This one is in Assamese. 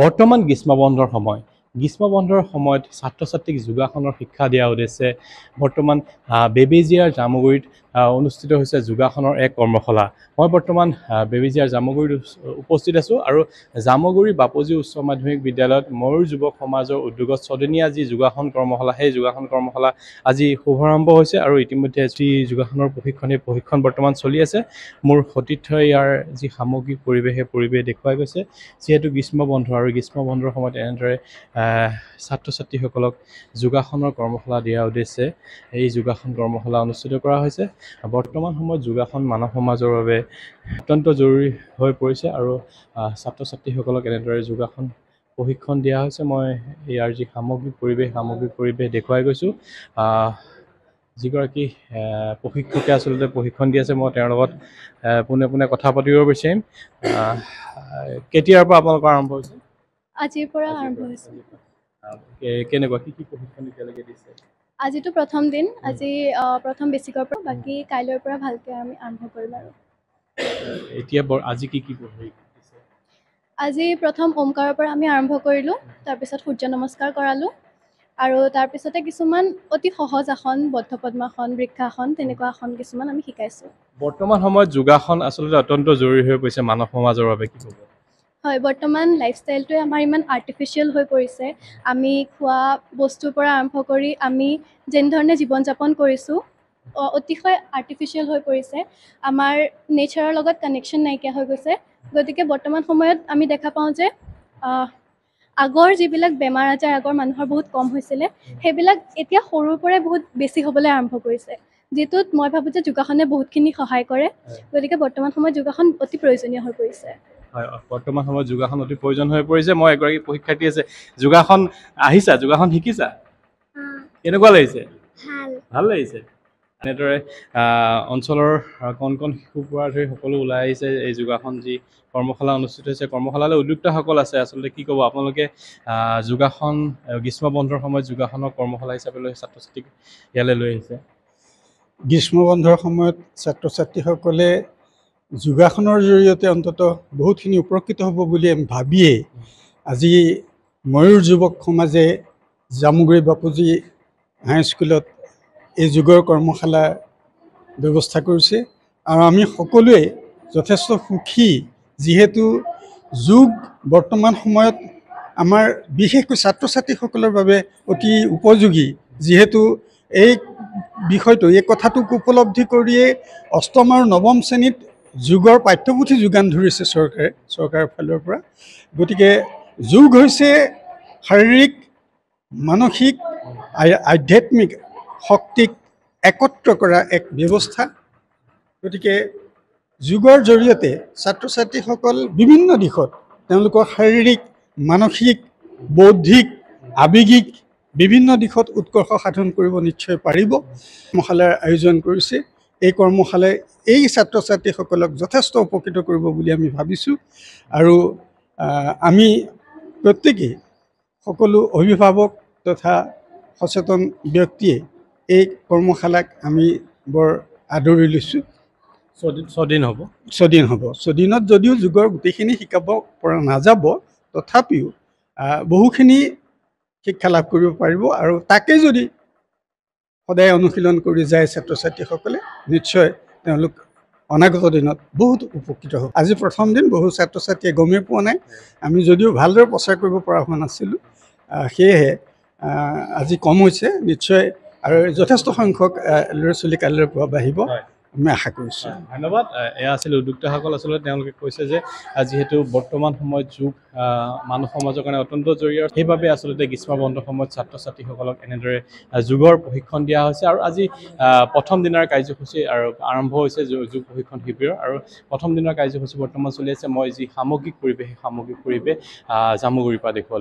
বৰ্তমান গ্ৰীষ্ম বন্ধৰ সময় গ্ৰীষ্ম বন্ধৰ সময়ত ছাত্ৰ ছাত্ৰীক যোগাসনৰ শিক্ষা দিয়াৰ উদ্দেশ্যে বৰ্তমান বেবেজিয়াৰ জামুগুৰিত অনুষ্ঠিত হৈছে যোগাসনৰ এক কৰ্মশালা মই বৰ্তমান বেবেজিয়াৰ জামুগুৰিত উপস্থিত আছোঁ আৰু জামুগুৰি বাপুজী উচ্চ মাধ্যমিক বিদ্যালয়ত ময়ূৰ যুৱক সমাজৰ উদ্যোগত ছদিনীয়া যি যোগাসন কৰ্মশালা সেই যোগাসন কৰ্মশালা আজি শুভাৰম্ভ হৈছে আৰু ইতিমধ্যে যি যোগাসনৰ প্ৰশিক্ষণ সেই প্ৰশিক্ষণ বৰ্তমান চলি আছে মোৰ সতীৰ্থই ইয়াৰ যি সামগ্ৰিক পৰিৱেশ সেই পৰিৱেশ দেখুৱাই গৈছে যিহেতু গ্ৰীষ্ম বন্ধ আৰু গ্ৰীষ্ম বন্ধৰ সময়ত এনেদৰে ছাত্ৰ ছাত্ৰীসকলক যোগাসনৰ কৰ্মশালা দিয়াৰ উদ্দেশ্যে এই যোগাসন কৰ্মশালা অনুষ্ঠিত কৰা হৈছে বৰ্তমান সময়ত যোগাসন মানৱ সমাজৰ বাবে অত্যন্ত জৰুৰী হৈ পৰিছে আৰু ছাত্ৰ ছাত্ৰীসকলক এনেদৰে যোগাসন প্ৰশিক্ষণ দিয়া হৈছে মই ইয়াৰ যি সামগ্ৰিক পৰিৱেশ সামগ্ৰিক পৰিৱেশ দেখুৱাই গৈছোঁ যিগৰাকী প্ৰশিক্ষকে আচলতে প্ৰশিক্ষণ দি আছে মই তেওঁৰ লগত পোনে পোনে কথা পাতিব বিচাৰিম কেতিয়াৰ পৰা আপোনালোকৰ আৰম্ভ হৈছে আজিৰ পৰা আৰম্ভ হৈছে কেনেকুৱা কি কি প্ৰশিক্ষণ এতিয়ালৈকে দিছে আজিতো প্ৰথম দিন আজি প্ৰথম বেচিকৰ পৰা বাকী কাইলৈৰ পৰা ভালকৈ আমি আৰম্ভ কৰিম আৰু এতিয়া বৰ আজি কি কি আজি প্ৰথম ওমকাৰৰ পৰা আমি আৰম্ভ কৰিলোঁ তাৰপিছত সূৰ্য নমস্কাৰ কৰালোঁ আৰু তাৰপিছতে কিছুমান অতি সহজ আসন বদ্ধ পদ্মাসন বৃক্ষাসন তেনেকুৱা আসন কিছুমান আমি শিকাইছোঁ বৰ্তমান সময়ত যোগাসন আচলতে অত্যন্ত জৰুৰী হৈ পৰিছে মানৱ সমাজৰ বাবে কি ক'ব হয় বৰ্তমান লাইফষ্টাইলটোৱে আমাৰ ইমান আৰ্টিফিচিয়েল হৈ পৰিছে আমি খোৱা বস্তুৰ পৰা আৰম্ভ কৰি আমি যেনেধৰণে জীৱন যাপন কৰিছোঁ অতিশয় আৰ্টিফিচিয়েল হৈ পৰিছে আমাৰ নেচাৰৰ লগত কানেকশ্যন নাইকিয়া হৈ গৈছে গতিকে বৰ্তমান সময়ত আমি দেখা পাওঁ যে আগৰ যিবিলাক বেমাৰ আজাৰ আগৰ মানুহৰ বহুত কম হৈছিলে সেইবিলাক এতিয়া সৰুৰ পৰাই বহুত বেছি হ'বলৈ আৰম্ভ কৰিছে যিটোত মই ভাবোঁ যে যোগাসনে বহুতখিনি সহায় কৰে গতিকে বৰ্তমান সময়ত যোগাসন অতি প্ৰয়োজনীয় হৈ পৰিছে হয় বৰ্তমান সময়ত যোগাসন অতি প্ৰয়োজন হৈ পৰিছে মই এগৰাকী প্ৰশিক্ষাৰ্থী আছে যোগাসন আহিছা যোগাসন শিকিছা কেনেকুৱা লাগিছে ভাল লাগিছে এনেদৰে অঞ্চলৰ কণ কণ শিশুৰ পৰা ধৰি সকলো ওলাই আহিছে এই যোগাসন যি কৰ্মশালা অনুষ্ঠিত হৈছে কৰ্মশালালৈ উদ্যোক্তাসকল আছে আচলতে কি ক'ব আপোনালোকে যোগাসন গ্ৰীষ্ম বন্ধৰ সময়ত যোগাসনৰ কৰ্মশালা হিচাপে লৈ ছাত্ৰ ছাত্ৰীক ইয়ালৈ লৈ আহিছে গ্ৰীষ্ম বন্ধৰ সময়ত ছাত্ৰ ছাত্ৰীসকলে যোগাসনৰ জৰিয়তে অন্তত বহুতখিনি উপকৃত হ'ব বুলি আমি ভাবিয়ে আজি ময়ূৰ যুৱক সমাজে জামুগুৰি বাপুজী হাইস্কুলত এই যোগৰ কৰ্মশালাৰ ব্যৱস্থা কৰিছে আৰু আমি সকলোৱে যথেষ্ট সুখী যিহেতু যোগ বৰ্তমান সময়ত আমাৰ বিশেষকৈ ছাত্ৰ ছাত্ৰীসকলৰ বাবে অতি উপযোগী যিহেতু এই বিষয়টো এই কথাটোক উপলব্ধি কৰিয়েই অষ্টম আৰু নৱম শ্ৰেণীত যোগৰ পাঠ্যপুথি যোগান ধৰিছে চৰকাৰে চৰকাৰৰ ফালৰ পৰা গতিকে যোগ হৈছে শাৰীৰিক মানসিক আধ্যাত্মিক শক্তিক একত্ৰ কৰা এক ব্যৱস্থা গতিকে যোগৰ জৰিয়তে ছাত্ৰ ছাত্ৰীসকল বিভিন্ন দিশত তেওঁলোকৰ শাৰীৰিক মানসিক বৌদ্ধিক আৱেগিক বিভিন্ন দিশত উৎকৰ্ষ সাধন কৰিব নিশ্চয় পাৰিব মহালয়াৰ আয়োজন কৰিছে এই কৰ্মশালে এই ছাত্ৰ ছাত্ৰীসকলক যথেষ্ট উপকৃত কৰিব বুলি আমি ভাবিছোঁ আৰু আমি প্ৰত্যেকেই সকলো অভিভাৱক তথা সচেতন ব্যক্তিয়ে এই কৰ্মশালাক আমি বৰ আদৰি লৈছোঁ ছদিন হ'ব ছদিন হ'ব ছদিনত যদিও যুগৰ গোটেইখিনি শিকাব পৰা নাযাব তথাপিও বহুখিনি শিক্ষা লাভ কৰিব পাৰিব আৰু তাকে যদি সদায় অনুশীলন কৰি যায় ছাত্ৰ ছাত্ৰীসকলে নিশ্চয় তেওঁলোক অনাগত দিনত বহুত উপকৃত হ'ব আজি প্ৰথম দিন বহু ছাত্ৰ ছাত্ৰীয়ে গমেই পোৱা নাই আমি যদিও ভালদৰে প্ৰচাৰ কৰিব পৰা হোৱা নাছিলোঁ সেয়েহে আজি কম হৈছে নিশ্চয় আৰু যথেষ্ট সংখ্যক ল'ৰা ছোৱালী কাইলৈ পৰা বাঢ়িব আমি আশা কৰিছোঁ ধন্যবাদ এয়া আছিল উদ্যোক্তাসকল আচলতে তেওঁলোকে কৈছে যে যিহেতু বৰ্তমান সময়ত যুগ মানুহ সমাজৰ কাৰণে অত্যন্ত জৰুৰী আৰু সেইবাবে আচলতে গ্ৰীষ্ম বন্ধ সময়ত ছাত্ৰ ছাত্ৰীসকলক এনেদৰে যোগৰ প্ৰশিক্ষণ দিয়া হৈছে আৰু আজি প্ৰথম দিনাৰ কাৰ্যসূচী আৰু আৰম্ভ হৈছে যোগ প্ৰশিক্ষণ শিবিৰৰ আৰু প্ৰথম দিনৰ কাৰ্যসূচী বৰ্তমান চলি আছে মই যি সামগ্ৰিক পৰিৱেশ সেই সামগ্ৰিক পৰিৱেশ জামুগুৰিৰ পৰা দেখুৱালোঁ